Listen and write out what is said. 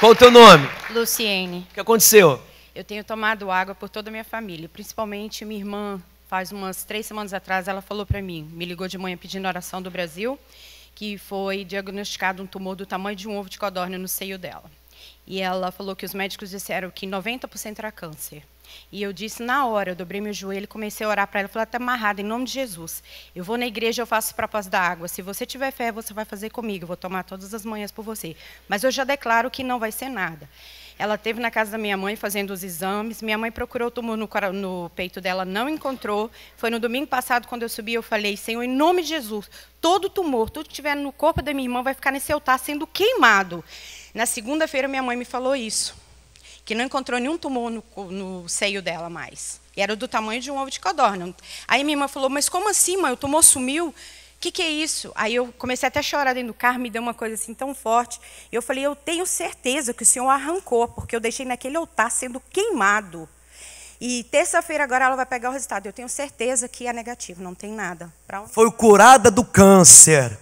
Qual o teu nome? Luciene. O que aconteceu? Eu tenho tomado água por toda a minha família, principalmente minha irmã. Faz umas três semanas atrás, ela falou para mim, me ligou de manhã pedindo oração do Brasil, que foi diagnosticado um tumor do tamanho de um ovo de codorna no seio dela. E ela falou que os médicos disseram que 90% era câncer. E eu disse na hora, eu dobrei meu joelho, comecei a orar para ela, falei, está amarrada, em nome de Jesus. Eu vou na igreja, eu faço propósito da água. Se você tiver fé, você vai fazer comigo, eu vou tomar todas as manhãs por você. Mas eu já declaro que não vai ser nada. Ela teve na casa da minha mãe fazendo os exames. Minha mãe procurou tumor no, no peito dela, não encontrou. Foi no domingo passado, quando eu subi, eu falei: Senhor, em nome de Jesus, todo tumor, tudo que tiver no corpo da minha irmã vai ficar nesse altar sendo queimado. Na segunda-feira, minha mãe me falou isso, que não encontrou nenhum tumor no, no seio dela mais. E era do tamanho de um ovo de codorna. Aí minha irmã falou, mas como assim, mãe? O tumor sumiu? O que, que é isso? Aí eu comecei até a chorar dentro do carro, me deu uma coisa assim tão forte. E eu falei, eu tenho certeza que o senhor arrancou, porque eu deixei naquele altar sendo queimado. E terça-feira agora ela vai pegar o resultado. Eu tenho certeza que é negativo, não tem nada. Pra... Foi curada do câncer.